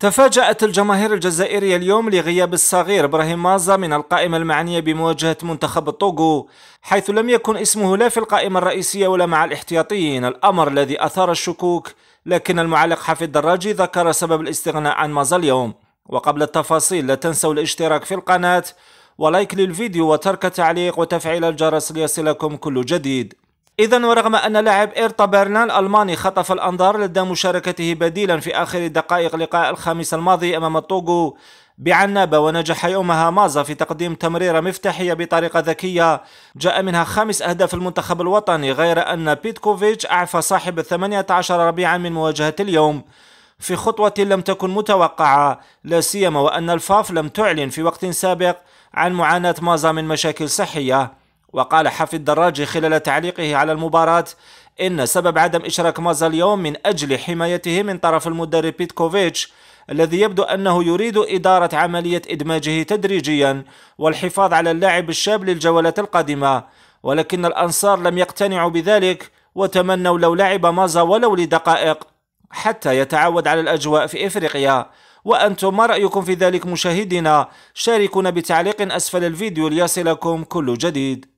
تفاجأت الجماهير الجزائرية اليوم لغياب الصغير إبراهيم مازا من القائمة المعنية بمواجهة منتخب الطوغو حيث لم يكن اسمه لا في القائمة الرئيسية ولا مع الاحتياطيين الأمر الذي أثار الشكوك لكن المعلق حفيد الدراجي ذكر سبب الاستغناء عن مازا اليوم وقبل التفاصيل لا تنسوا الاشتراك في القناة ولايك للفيديو وترك تعليق وتفعيل الجرس ليصلكم كل جديد إذا ورغم أن لاعب إيرتا بيرنان الألماني خطف الأنظار لدى مشاركته بديلا في آخر دقائق لقاء الخامس الماضي أمام الطوغو بعنابة ونجح يومها مازا في تقديم تمريرة مفتاحية بطريقة ذكية جاء منها خمس أهداف المنتخب الوطني غير أن بيتكوفيتش أعفى صاحب الثمانية عشر ربيعا من مواجهة اليوم في خطوة لم تكن متوقعة لا سيما وأن الفاف لم تعلن في وقت سابق عن معاناة مازا من مشاكل صحية وقال حفي الدراجي خلال تعليقه على المباراة إن سبب عدم إشراك مازا اليوم من أجل حمايته من طرف المدرب بيتكوفيتش الذي يبدو أنه يريد إدارة عملية إدماجه تدريجيا والحفاظ على اللاعب الشاب للجولات القادمة ولكن الأنصار لم يقتنعوا بذلك وتمنوا لو لعب مازا ولو لدقائق حتى يتعود على الأجواء في إفريقيا وأنتم ما رأيكم في ذلك مشاهدينا شاركونا بتعليق أسفل الفيديو ليصلكم كل جديد